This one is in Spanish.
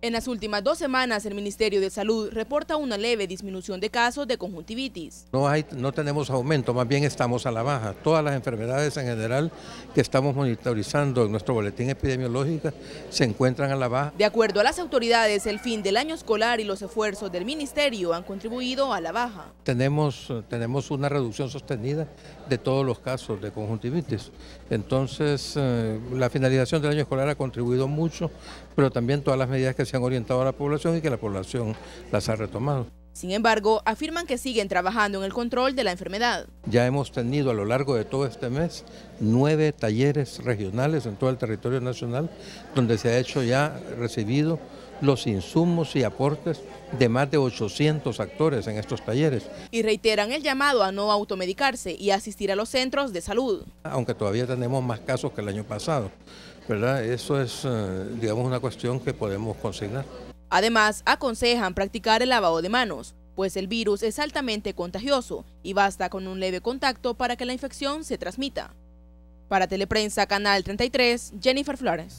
En las últimas dos semanas, el Ministerio de Salud reporta una leve disminución de casos de conjuntivitis. No, hay, no tenemos aumento, más bien estamos a la baja. Todas las enfermedades en general que estamos monitorizando en nuestro boletín epidemiológico se encuentran a la baja. De acuerdo a las autoridades, el fin del año escolar y los esfuerzos del Ministerio han contribuido a la baja. Tenemos, tenemos una reducción sostenida de todos los casos de conjuntivitis. Entonces, eh, la finalización del año escolar ha contribuido mucho, pero también todas las medidas que se han orientado a la población y que la población las ha retomado. Sin embargo, afirman que siguen trabajando en el control de la enfermedad. Ya hemos tenido a lo largo de todo este mes nueve talleres regionales en todo el territorio nacional donde se ha hecho ya recibido los insumos y aportes de más de 800 actores en estos talleres. Y reiteran el llamado a no automedicarse y asistir a los centros de salud. Aunque todavía tenemos más casos que el año pasado, ¿verdad? Eso es, eh, digamos, una cuestión que podemos consignar. Además, aconsejan practicar el lavado de manos, pues el virus es altamente contagioso y basta con un leve contacto para que la infección se transmita. Para Teleprensa Canal 33, Jennifer Flores.